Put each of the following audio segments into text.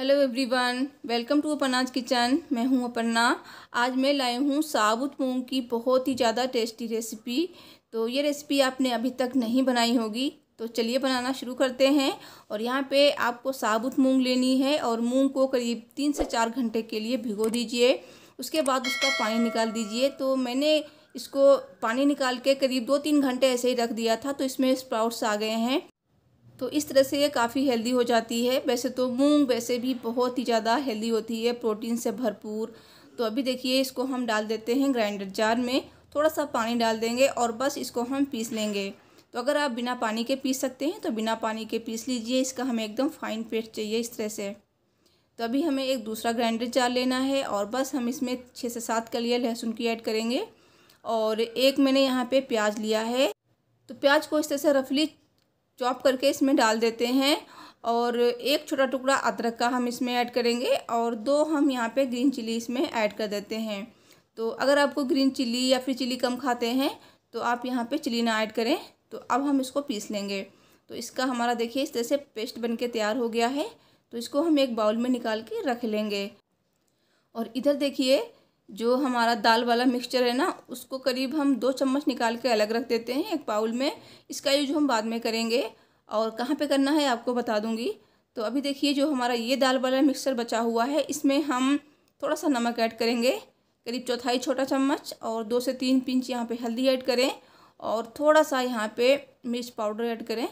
hello everyone welcome to अपनाज kitchen मैं हूं अपर्णा आज मैं लाई हूं साबुत मूंग की बहुत ही ज़्यादा टेस्टी रेसिपी तो ये रेसिपी आपने अभी तक नहीं बनाई होगी तो चलिए बनाना शुरू करते हैं और यहाँ पे आपको साबुत मूंग लेनी है और मूंग को करीब तीन से चार घंटे के लिए भिगो दीजिए उसके बाद उसका पानी निकाल दीजिए तो मैंने इसको पानी निकाल के करीब दो तीन घंटे ऐसे ही रख दिया था तो इसमें स्प्राउट्स आ गए हैं तो इस तरह से ये काफ़ी हेल्दी हो जाती है वैसे तो मूंग वैसे भी बहुत ही ज़्यादा हेल्दी होती है प्रोटीन से भरपूर तो अभी देखिए इसको हम डाल देते हैं ग्राइंडर जार में थोड़ा सा पानी डाल देंगे और बस इसको हम पीस लेंगे तो अगर आप बिना पानी के पीस सकते हैं तो बिना पानी के पीस लीजिए इसका हमें एकदम फाइन पेस्ट चाहिए इस तरह से तो अभी हमें एक दूसरा ग्राइंडर जार लेना है और बस हम इसमें छः से सात कलियाँ लहसुन की ऐड करेंगे और एक मैंने यहाँ पे प्याज लिया है तो प्याज को इस तरह से रफली चॉप करके इसमें डाल देते हैं और एक छोटा टुकड़ा अदरक का हम इसमें ऐड करेंगे और दो हम यहाँ पे ग्रीन चिली इसमें ऐड कर देते हैं तो अगर आपको ग्रीन चिली या फिर चिली कम खाते हैं तो आप यहाँ पे चिली ना ऐड करें तो अब हम इसको पीस लेंगे तो इसका हमारा देखिए इस तरह से पेस्ट बन के तैयार हो गया है तो इसको हम एक बाउल में निकाल के रख लेंगे और इधर देखिए जो हमारा दाल वाला मिक्सचर है ना उसको करीब हम दो चम्मच निकाल के अलग रख देते हैं एक पाउल में इसका यूज हम बाद में करेंगे और कहाँ पे करना है आपको बता दूँगी तो अभी देखिए जो हमारा ये दाल वाला मिक्सचर बचा हुआ है इसमें हम थोड़ा सा नमक ऐड करेंगे करीब चौथाई छोटा चम्मच और दो से तीन पिंच यहाँ पर हल्दी ऐड करें और थोड़ा सा यहाँ पर मिर्च पाउडर ऐड करें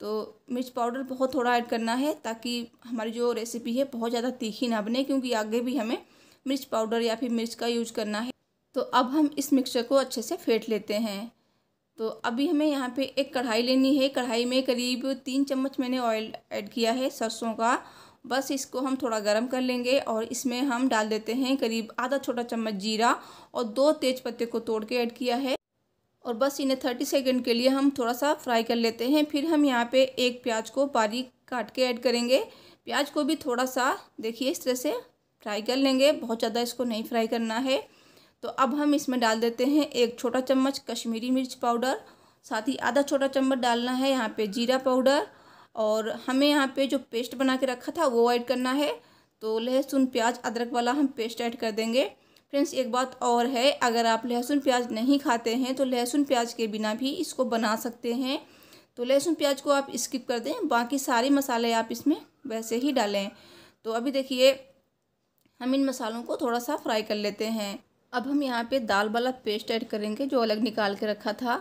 तो मिर्च पाउडर बहुत थोड़ा ऐड करना है ताकि हमारी जो रेसिपी है बहुत ज़्यादा तीखी ना बने क्योंकि आगे भी हमें मिर्च पाउडर या फिर मिर्च का यूज करना है तो अब हम इस मिक्सचर को अच्छे से फेंट लेते हैं तो अभी हमें यहाँ पे एक कढ़ाई लेनी है कढ़ाई में करीब तीन चम्मच मैंने ऑयल ऐड किया है सरसों का बस इसको हम थोड़ा गर्म कर लेंगे और इसमें हम डाल देते हैं करीब आधा छोटा चम्मच जीरा और दो तेज पत्ते को तोड़ के ऐड किया है और बस इन्हें थर्टी सेकेंड के लिए हम थोड़ा सा फ्राई कर लेते हैं फिर हम यहाँ पर एक प्याज को बारीक काट के ऐड करेंगे प्याज को भी थोड़ा सा देखिए इस तरह से फ्राई कर लेंगे बहुत ज़्यादा इसको नहीं फ्राई करना है तो अब हम इसमें डाल देते हैं एक छोटा चम्मच कश्मीरी मिर्च पाउडर साथ ही आधा छोटा चम्मच डालना है यहाँ पे जीरा पाउडर और हमें यहाँ पे जो पेस्ट बना के रखा था वो ऐड करना है तो लहसुन प्याज अदरक वाला हम पेस्ट ऐड कर देंगे फ्रेंड्स एक बात और है अगर आप लहसुन प्याज नहीं खाते हैं तो लहसुन प्याज के बिना भी इसको बना सकते हैं तो लहसुन प्याज को आप स्किप कर दें बाकी सारे मसाले आप इसमें वैसे ही डालें तो अभी देखिए हम इन मसालों को थोड़ा सा फ्राई कर लेते हैं अब हम यहाँ पे दाल वाला पेस्ट ऐड करेंगे जो अलग निकाल के रखा था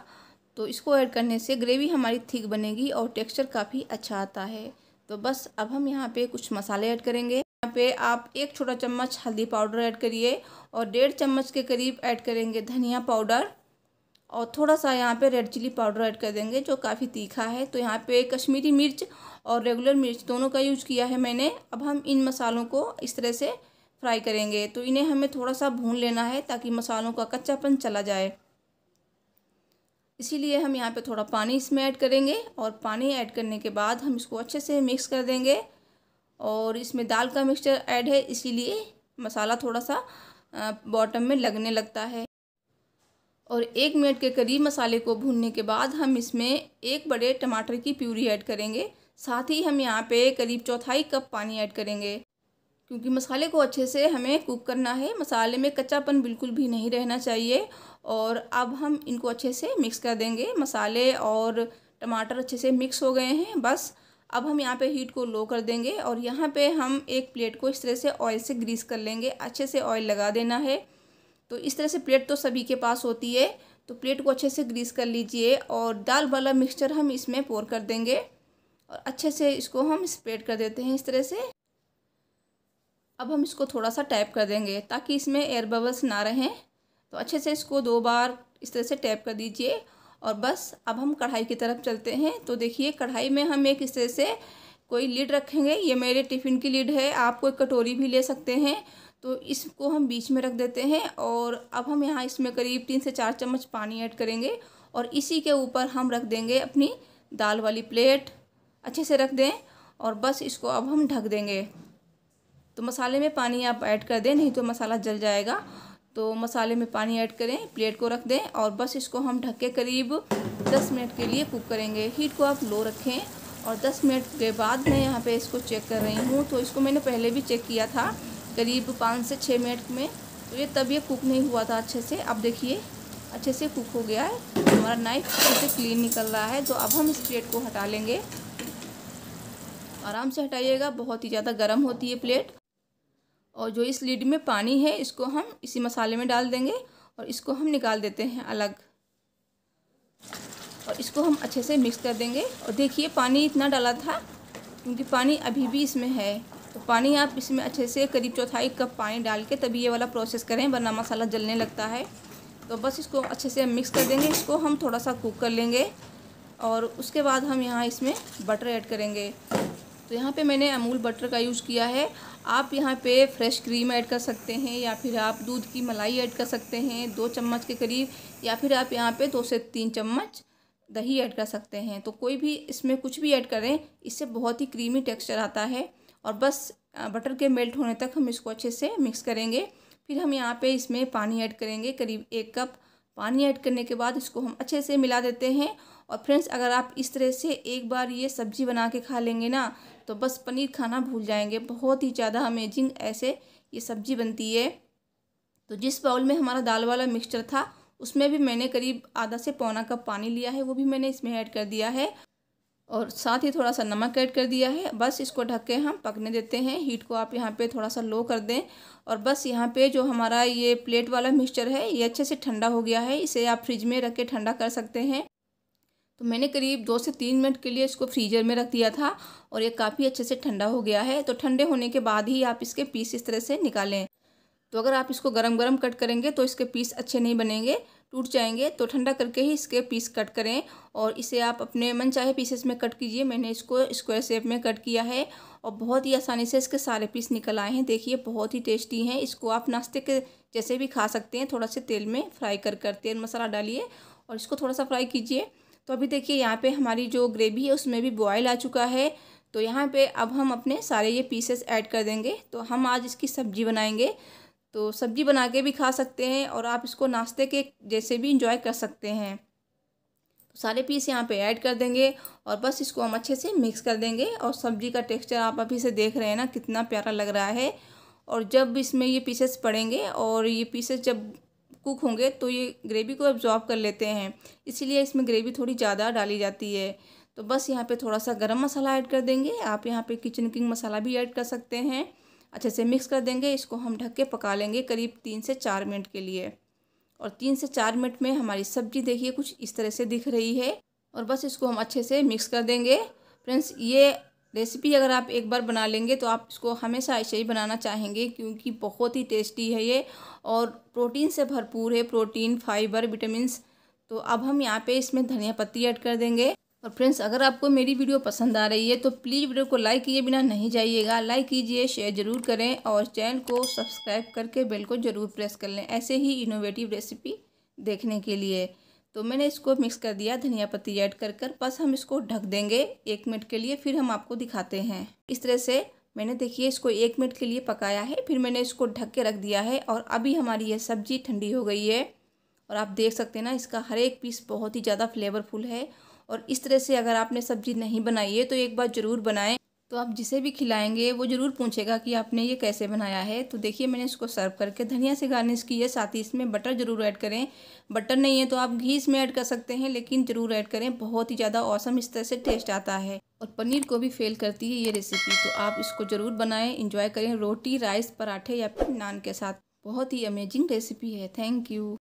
तो इसको ऐड करने से ग्रेवी हमारी थिक बनेगी और टेक्स्चर काफ़ी अच्छा आता है तो बस अब हम यहाँ पे कुछ मसाले ऐड करेंगे यहाँ पे आप एक छोटा चम्मच हल्दी पाउडर ऐड करिए और डेढ़ चम्मच के करीब ऐड करेंगे धनिया पाउडर और थोड़ा सा यहाँ पे रेड चिली पाउडर ऐड कर देंगे जो काफ़ी तीखा है तो यहाँ पे कश्मीरी मिर्च और रेगुलर मिर्च दोनों का यूज़ किया है मैंने अब हम इन मसालों को इस तरह से फ्राई करेंगे तो इन्हें हमें थोड़ा सा भून लेना है ताकि मसालों का कच्चापन चला जाए इसीलिए हम यहाँ पे थोड़ा पानी इसमें ऐड करेंगे और पानी ऐड करने के बाद हम इसको अच्छे से मिक्स कर देंगे और इसमें दाल का मिक्सचर ऐड है इसीलिए मसाला थोड़ा सा बॉटम में लगने लगता है और एक मिनट के करीब मसाले को भूनने के बाद हम इसमें एक बड़े टमाटर की प्यूरी ऐड करेंगे साथ ही हम यहाँ पे करीब चौथाई कप पानी ऐड करेंगे क्योंकि मसाले को अच्छे से हमें कुक करना है मसाले में कच्चापन बिल्कुल भी नहीं रहना चाहिए और अब हम इनको अच्छे से मिक्स कर देंगे मसाले और टमाटर अच्छे से मिक्स हो गए हैं बस अब हम यहाँ पे हीट को लो कर देंगे और यहाँ पे हम एक प्लेट को इस तरह से ऑयल से ग्रीस कर लेंगे अच्छे से ऑयल लगा देना है तो इस तरह से प्लेट तो सभी के पास होती है तो प्लेट को अच्छे से ग्रीस कर लीजिए और दाल वाला मिक्सचर हम इसमें पोर कर देंगे और अच्छे से इसको हम स्प्रेड कर देते हैं इस तरह से अब हम इसको थोड़ा सा टैप कर देंगे ताकि इसमें एयर बबल्स ना रहें तो अच्छे से इसको दो बार इस तरह से टैप कर दीजिए और बस अब हम कढ़ाई की तरफ चलते हैं तो देखिए कढ़ाई में हम एक इस तरह से कोई लीड रखेंगे ये मेरे टिफ़िन की लीड है आप कोई कटोरी भी ले सकते हैं तो इसको हम बीच में रख देते हैं और अब हम यहाँ इसमें करीब तीन से चार चम्मच पानी ऐड करेंगे और इसी के ऊपर हम रख देंगे अपनी दाल वाली प्लेट अच्छे से रख दें और बस इसको अब हम ढक देंगे तो मसाले में पानी आप ऐड कर दें नहीं तो मसाला जल जाएगा तो मसाले में पानी ऐड करें प्लेट को रख दें और बस इसको हम ढक के करीब 10 मिनट के लिए कुक करेंगे हीट को आप लो रखें और 10 मिनट के बाद मैं यहाँ पे इसको चेक कर रही हूँ तो इसको मैंने पहले भी चेक किया था करीब पाँच से छः मिनट में तो ये तब ये कुक नहीं हुआ था अच्छे से अब देखिए अच्छे से कुक हो गया है हमारा नाइफ अच्छे से क्लीन निकल रहा है तो अब हम इस प्लेट को हटा लेंगे आराम से हटाइएगा बहुत ही ज़्यादा गर्म होती है प्लेट और जो इस लीड में पानी है इसको हम इसी मसाले में डाल देंगे और इसको हम निकाल देते हैं अलग और इसको हम अच्छे से मिक्स कर देंगे और देखिए पानी इतना डाला था क्योंकि पानी अभी भी इसमें है तो पानी आप इसमें अच्छे से करीब चौथाई कप पानी डाल के तभी ये वाला प्रोसेस करें वरना मसाला जलने लगता है तो बस इसको अच्छे से मिक्स कर देंगे इसको हम थोड़ा सा कुक कर लेंगे और उसके बाद हम यहाँ इसमें बटर ऐड करेंगे तो यहाँ पे मैंने अमूल बटर का यूज़ किया है आप यहाँ पे फ्रेश क्रीम ऐड कर सकते हैं या फिर आप दूध की मलाई ऐड कर सकते हैं दो चम्मच के करीब या फिर आप यहाँ पे दो से तीन चम्मच दही ऐड कर सकते हैं तो कोई भी इसमें कुछ भी ऐड करें इससे बहुत ही क्रीमी टेक्स्चर आता है और बस बटर के मेल्ट होने तक हम इसको अच्छे से मिक्स करेंगे फिर हम यहाँ पर इसमें पानी ऐड करेंगे करीब एक कप पानी ऐड करने के बाद इसको हम अच्छे से मिला देते हैं और फ्रेंड्स अगर आप इस तरह से एक बार ये सब्जी बना के खा लेंगे ना तो बस पनीर खाना भूल जाएंगे बहुत ही ज़्यादा अमेजिंग ऐसे ये सब्जी बनती है तो जिस बाउल में हमारा दाल वाला मिक्सचर था उसमें भी मैंने करीब आधा से पौना कप पानी लिया है वो भी मैंने इसमें ऐड कर दिया है और साथ ही थोड़ा सा नमक ऐड कर दिया है बस इसको ढक के हम पकने देते हैं हीट को आप यहाँ पे थोड़ा सा लो कर दें और बस यहाँ पे जो हमारा ये प्लेट वाला मिक्सचर है ये अच्छे से ठंडा हो गया है इसे आप फ्रिज में रख के ठंडा कर सकते हैं तो मैंने करीब दो से तीन मिनट के लिए इसको फ्रीजर में रख दिया था और ये काफ़ी अच्छे से ठंडा हो गया है तो ठंडे होने के बाद ही आप इसके पीस इस तरह से निकालें तो अगर आप इसको गरम गरम कट करेंगे तो इसके पीस अच्छे नहीं बनेंगे टूट जाएंगे तो ठंडा करके ही इसके पीस कट करें और इसे आप अपने मन चाहे पीसेस में कट कीजिए मैंने इसको स्क्वायर शेप में कट किया है और बहुत ही आसानी से इसके सारे पीस निकल आए हैं देखिए बहुत ही टेस्टी हैं इसको आप नाश्ते के जैसे भी खा सकते हैं थोड़ा से तेल में फ्राई कर कर तेल मसाला डालिए और इसको थोड़ा सा फ्राई कीजिए तो अभी देखिए यहाँ पे हमारी जो ग्रेवी है उसमें भी बॉयल आ चुका है तो यहाँ पे अब हम अपने सारे ये पीसेस ऐड कर देंगे तो हम आज इसकी सब्जी बनाएंगे तो सब्जी बना के भी खा सकते हैं और आप इसको नाश्ते के जैसे भी इंजॉय कर सकते हैं तो सारे पीस यहाँ पे ऐड कर देंगे और बस इसको हम अच्छे से मिक्स कर देंगे और सब्जी का टेक्स्चर आप अभी से देख रहे हैं ना कितना प्यारा लग रहा है और जब इसमें ये पीसेस पड़ेंगे और ये पीसेस जब कुक होंगे तो ये ग्रेवी को एब्जॉर्ब कर लेते हैं इसीलिए इसमें ग्रेवी थोड़ी ज़्यादा डाली जाती है तो बस यहाँ पे थोड़ा सा गरम मसाला ऐड कर देंगे आप यहाँ पे किचन किंग मसाला भी ऐड कर सकते हैं अच्छे से मिक्स कर देंगे इसको हम ढक के पका लेंगे करीब तीन से चार मिनट के लिए और तीन से चार मिनट में हमारी सब्ज़ी देखिए कुछ इस तरह से दिख रही है और बस इसको हम अच्छे से मिक्स कर देंगे फ्रेंड्स ये रेसिपी अगर आप एक बार बना लेंगे तो आप इसको हमेशा ऐसे ही बनाना चाहेंगे क्योंकि बहुत ही टेस्टी है ये और प्रोटीन से भरपूर है प्रोटीन फाइबर विटामिन तो अब हम यहाँ पे इसमें धनिया पत्ती ऐड कर देंगे और फ्रेंड्स अगर आपको मेरी वीडियो पसंद आ रही है तो प्लीज़ वीडियो को लाइक किए बिना नहीं जाइएगा लाइक कीजिए शेयर जरूर करें और चैनल को सब्सक्राइब करके बेल को ज़रूर प्रेस कर लें ऐसे ही इनोवेटिव रेसिपी देखने के लिए तो मैंने इसको मिक्स कर दिया धनिया पत्ती ऐड कर कर बस हम इसको ढक देंगे एक मिनट के लिए फिर हम आपको दिखाते हैं इस तरह से मैंने देखिए इसको एक मिनट के लिए पकाया है फिर मैंने इसको ढक के रख दिया है और अभी हमारी यह सब्ज़ी ठंडी हो गई है और आप देख सकते हैं ना इसका हर एक पीस बहुत ही ज़्यादा फ्लेवरफुल है और इस तरह से अगर आपने सब्ज़ी नहीं बनाई है तो एक बार ज़रूर बनाएं तो आप जिसे भी खिलाएंगे वो ज़रूर पूछेगा कि आपने ये कैसे बनाया है तो देखिए मैंने इसको सर्व करके धनिया से गार्निश की है साथ ही इसमें बटर ज़रूर ऐड करें बटर नहीं है तो आप घी इसमें ऐड कर सकते हैं लेकिन ज़रूर ऐड करें बहुत ही ज़्यादा औसम इस तरह से टेस्ट आता है और पनीर को भी फेल करती है ये रेसिपी तो आप इसको ज़रूर बनाएँ इंजॉय करें रोटी राइस पराठे या फिर नान के साथ बहुत ही अमेजिंग रेसिपी है थैंक यू